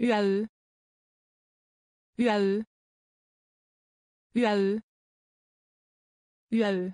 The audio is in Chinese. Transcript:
UAE，UAE，UAE，UAE。